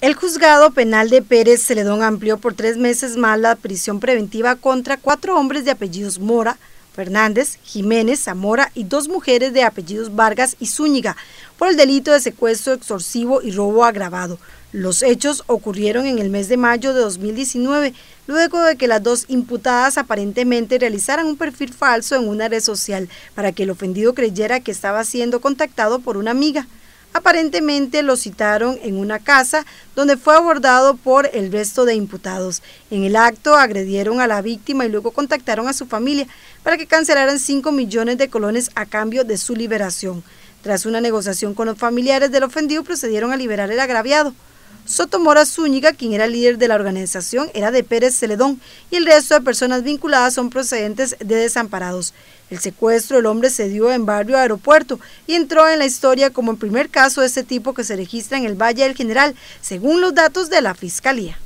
El juzgado penal de Pérez Celedón amplió por tres meses más la prisión preventiva contra cuatro hombres de apellidos Mora, Fernández, Jiménez, Zamora y dos mujeres de apellidos Vargas y Zúñiga por el delito de secuestro extorsivo y robo agravado. Los hechos ocurrieron en el mes de mayo de 2019, luego de que las dos imputadas aparentemente realizaran un perfil falso en una red social para que el ofendido creyera que estaba siendo contactado por una amiga. Aparentemente lo citaron en una casa donde fue abordado por el resto de imputados. En el acto agredieron a la víctima y luego contactaron a su familia para que cancelaran 5 millones de colones a cambio de su liberación. Tras una negociación con los familiares del ofendido procedieron a liberar el agraviado. Sotomora Zúñiga, quien era líder de la organización, era de Pérez Celedón y el resto de personas vinculadas son procedentes de desamparados. El secuestro del hombre se dio en barrio aeropuerto y entró en la historia como el primer caso de este tipo que se registra en el Valle del General, según los datos de la Fiscalía.